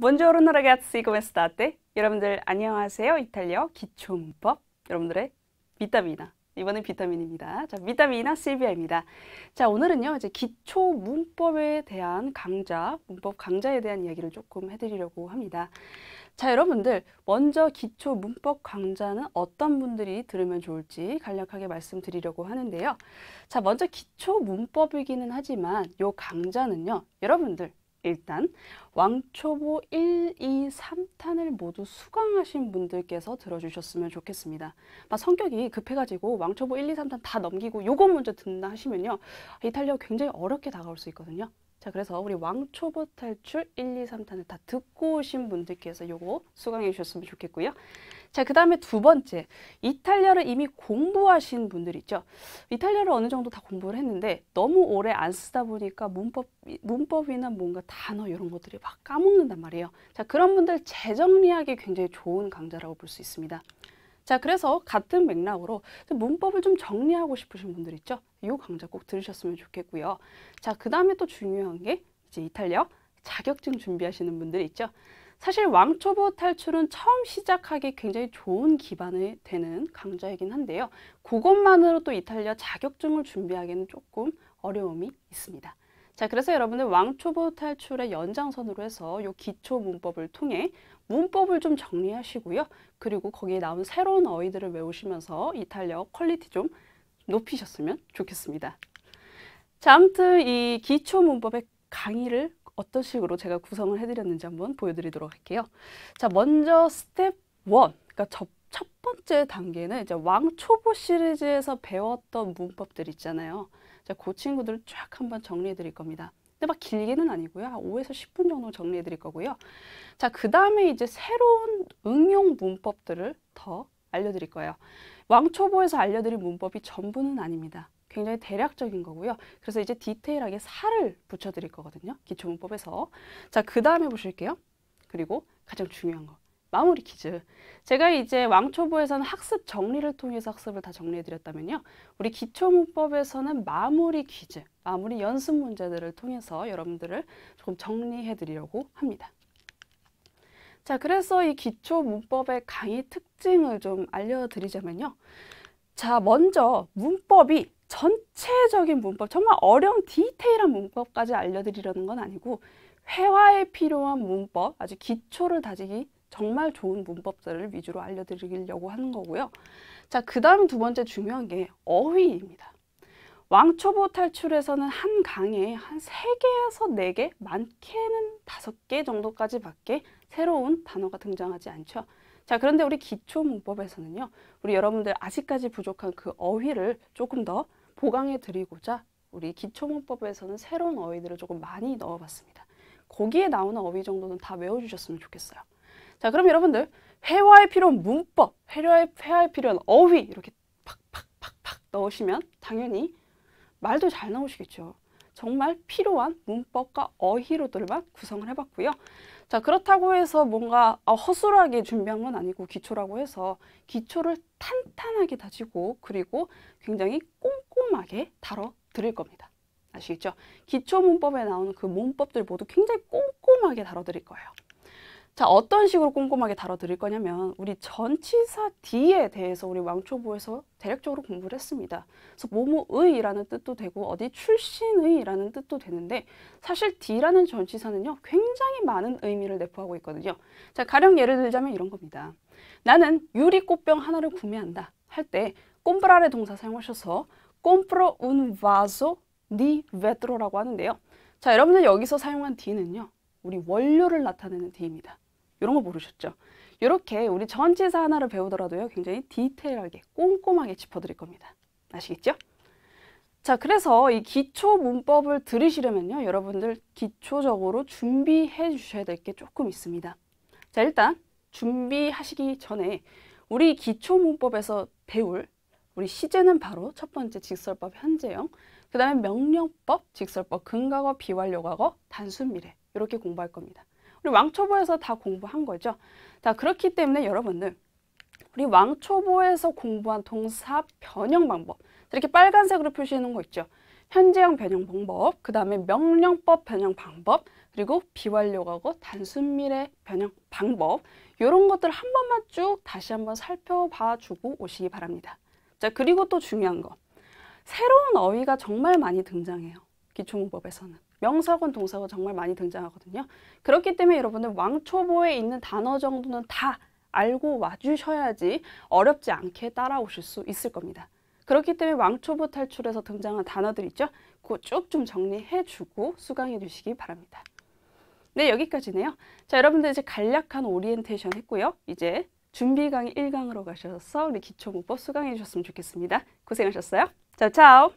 Buongiorno ragazzi, come state? 여러분들 안녕하세요. 이탈리아 기초문법 여러분들의 비타미나 이번엔 비타민입니다. 자, 비타미나 실비아입니다. 자, 오늘은요. 이제 기초 문법에 대한 강좌, 문법 강좌에 대한 이야기를 조금 해 드리려고 합니다. 자, 여러분들 먼저 기초 문법 강좌는 어떤 분들이 들으면 좋을지 간략하게 말씀드리려고 하는데요. 자, 먼저 기초 문법이기는 하지만 요 강좌는요. 여러분들 일단 왕초보 1, 2, 3탄을 모두 수강하신 분들께서 들어주셨으면 좋겠습니다. 막 성격이 급해가지고 왕초보 1, 2, 3탄 다 넘기고 요거 먼저 듣는 하시면요. 이탈리아 굉장히 어렵게 다가올 수 있거든요. 자, 그래서 우리 왕초보 탈출 1, 2, 3탄을 다 듣고 오신 분들께서 요거 수강해 주셨으면 좋겠고요. 자, 그 다음에 두 번째, 이탈리아를 이미 공부하신 분들 있죠. 이탈리아를 어느 정도 다 공부를 했는데 너무 오래 안 쓰다 보니까 문법, 문법이나 뭔가 단어 이런 것들이 막 까먹는단 말이에요. 자, 그런 분들 재정리하기 굉장히 좋은 강좌라고 볼 수 있습니다. 자, 그래서 같은 맥락으로 문법을 좀 정리하고 싶으신 분들 있죠? 이 강좌 꼭 들으셨으면 좋겠고요. 자, 그 다음에 또 중요한 게 이제 이탈리아 자격증 준비하시는 분들 있죠? 사실 왕초보 탈출은 처음 시작하기 굉장히 좋은 기반이 되는 강좌이긴 한데요. 그것만으로 또 이탈리아 자격증을 준비하기에는 조금 어려움이 있습니다. 자, 그래서 여러분들 왕초보 탈출의 연장선으로 해서 요 기초 문법을 통해 문법을 좀 정리하시고요. 그리고 거기에 나온 새로운 어휘들을 외우시면서 이 탄력 퀄리티 좀 높이셨으면 좋겠습니다. 자, 아무튼 이 기초 문법의 강의를 어떤 식으로 제가 구성을 해드렸는지 한번 보여드리도록 할게요. 자, 먼저 스텝 1, 그러니까 첫 번째 단계는 이제 왕초보 시리즈에서 배웠던 문법들 있잖아요. 자, 그 친구들을 쫙 한번 정리해 드릴 겁니다. 근데 막 길게는 아니고요. 5에서 10분 정도 정리해 드릴 거고요. 자, 그 다음에 이제 새로운 응용 문법들을 더 알려드릴 거예요. 왕초보에서 알려드린 문법이 전부는 아닙니다. 굉장히 대략적인 거고요. 그래서 이제 디테일하게 살을 붙여드릴 거거든요. 기초문법에서. 자, 그 다음에 보실게요. 그리고 가장 중요한 거. 마무리 퀴즈. 제가 이제 왕초보에서는 학습 정리를 통해서 학습을 다 정리해드렸다면요. 우리 기초문법에서는 마무리 퀴즈, 마무리 연습 문제들을 통해서 여러분들을 조금 정리해드리려고 합니다. 자, 그래서 이 기초문법의 강의 특징을 좀 알려드리자면요. 자, 먼저 문법이 전체적인 문법, 정말 어려운 디테일한 문법까지 알려드리려는 건 아니고 회화에 필요한 문법, 아주 기초를 다지기 정말 좋은 문법들을 위주로 알려드리려고 하는 거고요. 자, 그 다음 두 번째 중요한 게 어휘입니다. 왕초보 탈출에서는 한 강에 한 세개에서네개 많게는 다섯 개 정도까지 밖에 새로운 단어가 등장하지 않죠. 자, 그런데 우리 기초 문법에서는요. 우리 여러분들 아직까지 부족한 그 어휘를 조금 더 보강해 드리고자 우리 기초 문법에서는 새로운 어휘들을 조금 많이 넣어봤습니다. 거기에 나오는 어휘 정도는 다 외워주셨으면 좋겠어요. 자, 그럼 여러분들 회화에 필요한 문법, 회화에, 회화에 필요한 어휘 이렇게 팍팍팍팍 넣으시면 당연히 말도 잘 나오시겠죠. 정말 필요한 문법과 어휘로들만 구성을 해봤고요. 자 그렇다고 해서 뭔가 어, 허술하게 준비한 건 아니고 기초라고 해서 기초를 탄탄하게 다지고 그리고 굉장히 꼼꼼하게 다뤄 드릴 겁니다. 아시겠죠? 기초 문법에 나오는 그 문법들 모두 굉장히 꼼꼼하게 다뤄 드릴 거예요. 자 어떤 식으로 꼼꼼하게 다뤄드릴 거냐면 우리 전치사 D에 대해서 우리 왕초보에서 대략적으로 공부를 했습니다. 그래서 뭐뭐의라는 뜻도 되고 어디 출신의라는 뜻도 되는데 사실 D라는 전치사는요 굉장히 많은 의미를 내포하고 있거든요. 자 가령 예를 들자면 이런 겁니다. 나는 유리꽃병 하나를 구매한다 할 때 꼼브라레 동사 사용하셔서 꼼프로 운와소니 베트로라고 하는데요. 자 여러분들 여기서 사용한 D는요 우리 원료를 나타내는 D입니다. 이런 거 모르셨죠? 이렇게 우리 전체사 하나를 배우더라도요. 굉장히 디테일하게 꼼꼼하게 짚어드릴 겁니다. 아시겠죠? 자, 그래서 이 기초 문법을 들으시려면요. 여러분들 기초적으로 준비해 주셔야 될 게 조금 있습니다. 자, 일단 준비하시기 전에 우리 기초 문법에서 배울 우리 시제는 바로 첫 번째 직설법 현재형, 그 다음에 명령법, 직설법, 근과거, 비완료과거, 단순 미래 이렇게 공부할 겁니다. 우리 왕초보에서 다 공부한 거죠. 자, 그렇기 때문에 여러분들 우리 왕초보에서 공부한 동사 변형 방법 이렇게 빨간색으로 표시하는거 있죠. 현재형 변형 방법, 그 다음에 명령법 변형 방법, 그리고 비완료가고 단순 미래 변형 방법 이런 것들 한 번만 쭉 다시 한번 살펴봐 주고 오시기 바랍니다. 자 그리고 또 중요한 거 새로운 어휘가 정말 많이 등장해요. 기초문법에서는. 명사건 동사가 정말 많이 등장하거든요. 그렇기 때문에 여러분은 왕초보에 있는 단어 정도는 다 알고 와주셔야지 어렵지 않게 따라오실 수 있을 겁니다. 그렇기 때문에 왕초보 탈출에서 등장한 단어들 있죠? 그거 쭉 좀 정리해주고 수강해 주시기 바랍니다. 네, 여기까지네요. 자, 여러분들 이제 간략한 오리엔테이션 했고요. 이제 준비 강의 1강으로 가셔서 우리 기초문법 수강해 주셨으면 좋겠습니다. 고생하셨어요. 자, 차오!